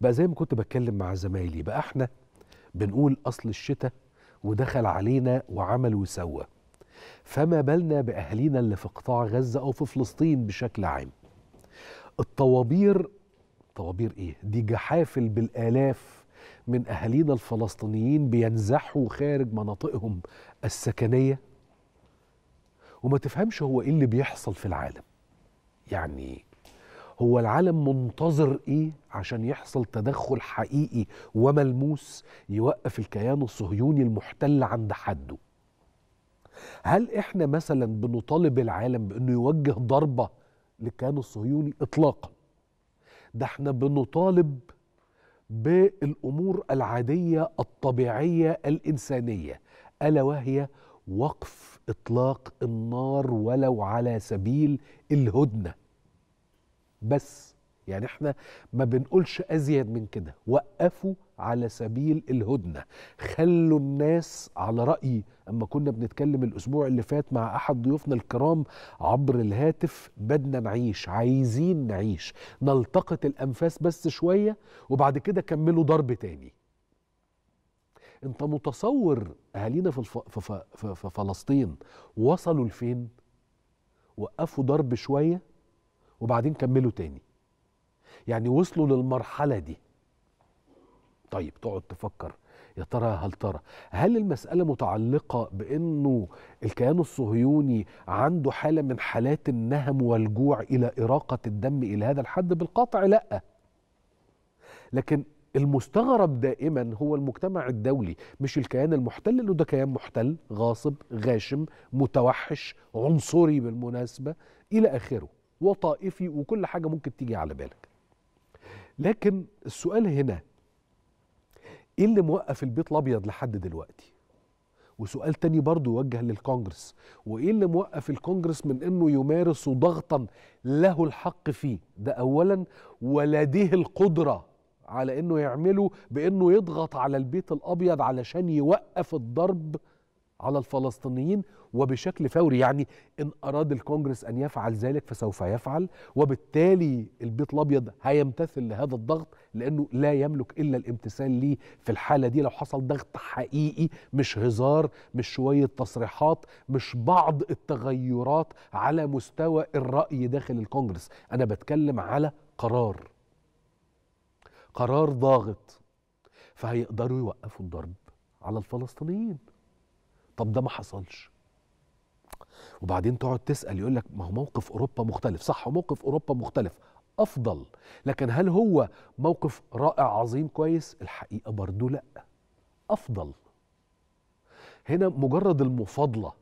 بقى زي ما كنت بتكلم مع زمايلي بقى احنا بنقول اصل الشتاء ودخل علينا وعمل وسوى فما بالنا باهالينا اللي في قطاع غزه او في فلسطين بشكل عام الطوابير طوابير ايه دي جحافل بالالاف من اهالينا الفلسطينيين بينزحوا خارج مناطقهم السكنيه وما تفهمش هو ايه اللي بيحصل في العالم يعني هو العالم منتظر ايه عشان يحصل تدخل حقيقي وملموس يوقف الكيان الصهيوني المحتل عند حده هل احنا مثلا بنطالب العالم بانه يوجه ضربه للكيان الصهيوني اطلاقا ده احنا بنطالب بالامور العاديه الطبيعيه الانسانيه الا وهي وقف اطلاق النار ولو على سبيل الهدنه بس يعني احنا ما بنقولش ازيد من كده وقفوا على سبيل الهدنه خلوا الناس على رايي اما كنا بنتكلم الاسبوع اللي فات مع احد ضيوفنا الكرام عبر الهاتف بدنا نعيش عايزين نعيش نلتقط الانفاس بس شويه وبعد كده كملوا ضرب تاني انت متصور اهالينا في, الف... في, في, في فلسطين وصلوا لفين وقفوا ضرب شويه وبعدين كملوا تاني يعني وصلوا للمرحلة دي طيب تقعد تفكر يا ترى هل ترى هل المسألة متعلقة بأنه الكيان الصهيوني عنده حالة من حالات النهم والجوع إلى إراقة الدم إلى هذا الحد بالقطع لا لكن المستغرب دائما هو المجتمع الدولي مش الكيان المحتل لانه ده كيان محتل غاصب غاشم متوحش عنصري بالمناسبه الى اخره وطائفي وكل حاجه ممكن تيجي على بالك لكن السؤال هنا ايه اللي موقف البيت الابيض لحد دلوقتي وسؤال تاني برضه يوجه للكونجرس وايه اللي موقف الكونجرس من انه يمارس ضغطا له الحق فيه ده اولا ولديه القدره على انه يعمله بانه يضغط على البيت الابيض علشان يوقف الضرب على الفلسطينيين وبشكل فوري يعني ان اراد الكونجرس ان يفعل ذلك فسوف يفعل وبالتالي البيت الابيض هيمتثل لهذا الضغط لانه لا يملك الا الامتثال ليه في الحاله دي لو حصل ضغط حقيقي مش هزار مش شويه تصريحات مش بعض التغيرات على مستوى الراي داخل الكونجرس انا بتكلم على قرار قرار ضاغط فهيقدروا يوقفوا الضرب على الفلسطينيين طب ده ما حصلش وبعدين تقعد تسال يقول لك ما هو موقف اوروبا مختلف صح موقف اوروبا مختلف افضل لكن هل هو موقف رائع عظيم كويس الحقيقه برضو لا افضل هنا مجرد المفاضله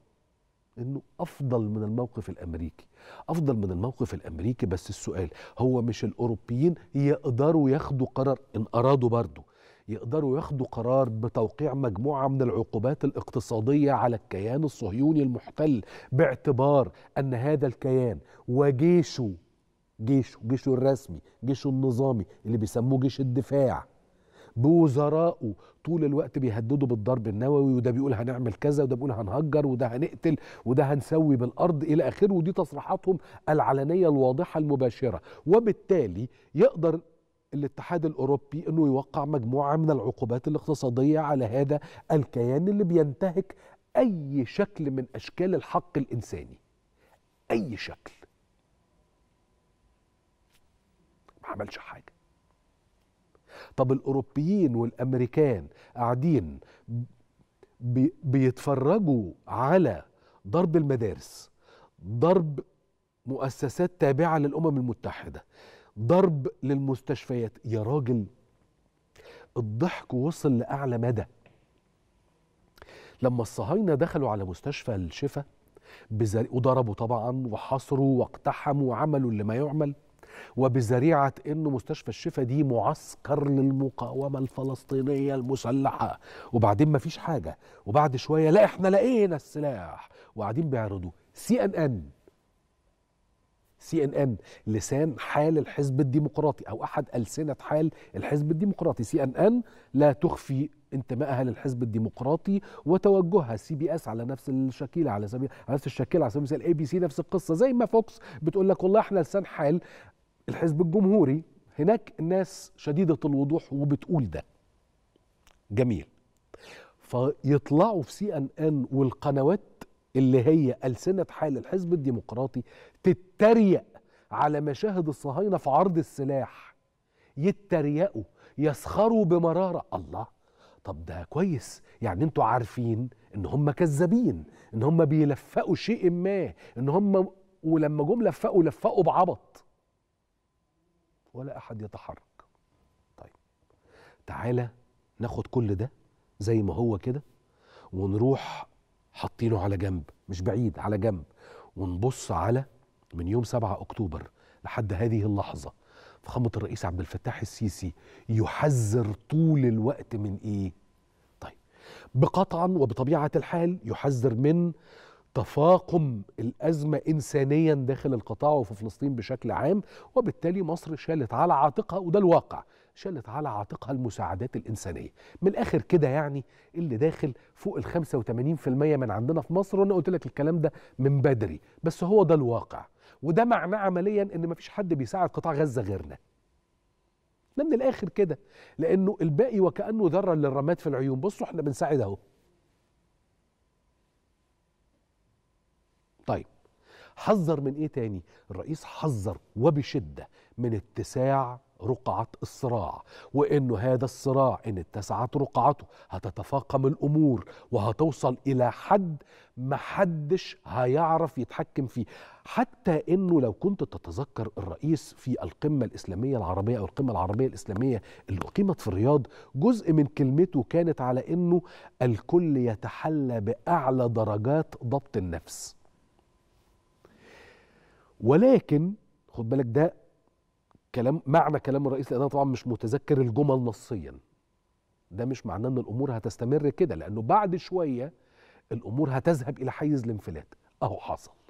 انه افضل من الموقف الامريكي افضل من الموقف الامريكي بس السؤال هو مش الاوروبيين يقدروا ياخدوا قرار ان ارادوا برضه يقدروا ياخدوا قرار بتوقيع مجموعه من العقوبات الاقتصاديه على الكيان الصهيوني المحتل باعتبار ان هذا الكيان وجيشه جيشه جيشه الرسمي جيشه النظامي اللي بيسموه جيش الدفاع بوزرائه طول الوقت بيهددوا بالضرب النووي وده بيقول هنعمل كذا وده بيقول هنهجر وده هنقتل وده هنسوي بالارض الى اخره ودي تصريحاتهم العلنيه الواضحه المباشره وبالتالي يقدر الاتحاد الاوروبي انه يوقع مجموعه من العقوبات الاقتصاديه على هذا الكيان اللي بينتهك اي شكل من اشكال الحق الانساني اي شكل ما عملش حاجه طب الاوروبيين والامريكان قاعدين بيتفرجوا على ضرب المدارس ضرب مؤسسات تابعه للامم المتحده ضرب للمستشفيات يا راجل الضحك وصل لأعلى مدى لما الصهاينة دخلوا على مستشفى الشفا وضربوا طبعا وحصروا واقتحموا وعملوا اللي ما يعمل وبذريعة أنه مستشفى الشفا دي معسكر للمقاومة الفلسطينية المسلحة وبعدين ما فيش حاجة وبعد شوية لا إحنا لقينا السلاح وقاعدين بيعرضوا سي أن أن سي ان ان لسان حال الحزب الديمقراطي او احد السنه حال الحزب الديمقراطي سي ان ان لا تخفي انتمائها للحزب الديمقراطي وتوجهها سي بي اس على نفس الشكيله على سبيل على نفس الشكيله على سبيل المثال اي بي سي نفس القصه زي ما فوكس بتقول لك والله احنا لسان حال الحزب الجمهوري هناك ناس شديده الوضوح وبتقول ده جميل فيطلعوا في سي ان ان والقنوات اللي هي ألسنة حال الحزب الديمقراطي تتريق على مشاهد الصهاينة في عرض السلاح يتريقوا يسخروا بمرارة الله طب ده كويس يعني انتوا عارفين ان هم كذابين ان هم بيلفقوا شيء ما ان هم ولما جم لفقوا لفقوا بعبط ولا احد يتحرك طيب تعالى ناخد كل ده زي ما هو كده ونروح حاطينه على جنب مش بعيد على جنب ونبص على من يوم 7 اكتوبر لحد هذه اللحظه فخامه الرئيس عبد الفتاح السيسي يحذر طول الوقت من ايه؟ طيب بقطعا وبطبيعه الحال يحذر من تفاقم الازمه انسانيا داخل القطاع وفي فلسطين بشكل عام وبالتالي مصر شالت على عاتقها وده الواقع شالت على عاتقها المساعدات الإنسانية من الآخر كده يعني اللي داخل فوق ال 85% من عندنا في مصر وأنا قلت لك الكلام ده من بدري بس هو ده الواقع وده معناه عمليا إن مفيش حد بيساعد قطاع غزة غيرنا ده من الآخر كده لأنه الباقي وكأنه ذرة للرماد في العيون بصوا احنا بنساعد أهو طيب حذر من ايه تاني الرئيس حذر وبشده من اتساع رقعة الصراع وإنه هذا الصراع إن اتسعت رقعته هتتفاقم الأمور وهتوصل إلى حد محدش هيعرف يتحكم فيه حتى انه لو كنت تتذكر الرئيس في القمه الاسلاميه العربيه او القمه العربيه الاسلاميه اللي اقيمت في الرياض جزء من كلمته كانت على انه الكل يتحلى باعلى درجات ضبط النفس ولكن خد بالك ده كلام معنى كلام الرئيس لان انا طبعا مش متذكر الجمل نصيا ده مش معناه ان الامور هتستمر كده لانه بعد شويه الامور هتذهب الى حيز الانفلات اهو حصل